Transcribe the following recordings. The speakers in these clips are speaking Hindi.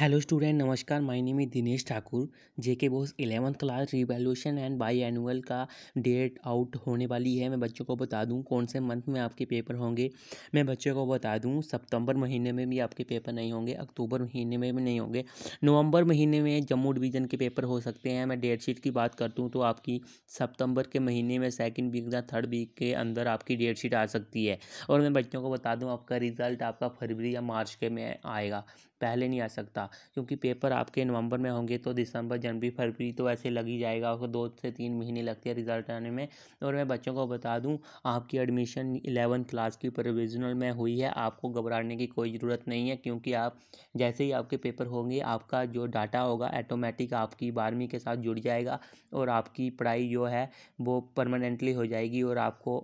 हेलो स्टूडेंट नमस्कार my name is Dinesh Thakur JK BOSE eleventh class revolution and biannual का डेट आउट होने वाली है मैं बच्चों को बता दूं कौन से मंथ में आपके पेपर होंगे मैं बच्चों को बता दूं सितंबर महीने में भी आपके पेपर नहीं होंगे अक्टूबर महीने में भी नहीं होंगे नवंबर महीने में जम्मू डिवीज़न के पेपर हो सकते हैं मैं डेट शीट की बात कर हूँ तो आपकी सप्तम्बर के महीने में सेकेंड वीक या थर्ड वीक के अंदर आपकी डेट शीट आ सकती है और मैं बच्चों को बता दूँ आपका रिज़ल्ट आपका फरवरी या मार्च के में आएगा पहले नहीं आ सकता जाएगा क्योंकि पेपर आपके नवंबर में होंगे तो दिसंबर जनवरी फरवरी तो ऐसे लग ही जाएगा उसको दो से तीन महीने लगते हैं रिज़ल्ट आने में और मैं बच्चों को बता दूँ आपकी एडमिशन एलेवन क्लास की प्रोविजनल में हुई है आपको घबराने की कोई ज़रूरत नहीं है क्योंकि आप जैसे ही आपके पेपर होंगे आपका जो डाटा होगा ऐटोमेटिक आपकी बारहवीं के साथ जुड़ जाएगा और आपकी पढ़ाई जो है वो परमानेंटली हो जाएगी और आपको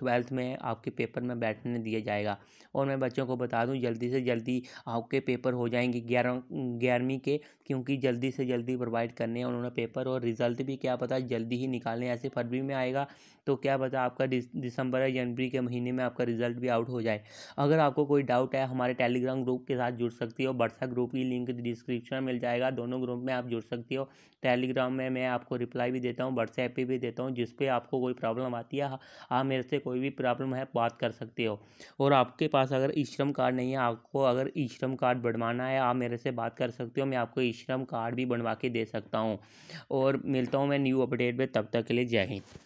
ट्वेल्थ में आपके पेपर में बैठने दिया जाएगा और मैं बच्चों को बता दूँ जल्दी से जल्दी आपके पेपर हो जाएंगे ग्यारह ग्यारहवीं के क्योंकि जल्दी से जल्दी प्रोवाइड करने हैं उन्होंने पेपर और रिजल्ट भी क्या पता जल्दी ही निकालने ऐसे फरवरी में आएगा तो क्या पता आपका दिसंबर या जनवरी के महीने में आपका रिजल्ट भी आउट हो जाए अगर आपको कोई डाउट है हमारे टेलीग्राम ग्रुप के साथ जुड़ सकती हो व्हाट्सएप ग्रुप की लिंक डिस्क्रिप्शन में मिल जाएगा दोनों ग्रुप में आप जुड़ सकती हो टेलीग्राम में मैं आपको रिप्लाई भी देता हूँ व्हाट्सएप पर भी देता हूँ जिसपे आपको कोई प्रॉब्लम आती है आप मेरे से कोई भी प्रॉब्लम है बात कर सकते हो और आपके पास अगर ई श्रम कार्ड नहीं है आपको अगर ई श्रम कार्ड बढ़वाना है आप मेरे से बात कर सकते हो मैं आपको ई श्रम कार्ड भी बनवा के दे सकता हूँ और मिलता हूँ मैं न्यू अपडेट में तब तक के लिए जय हिंद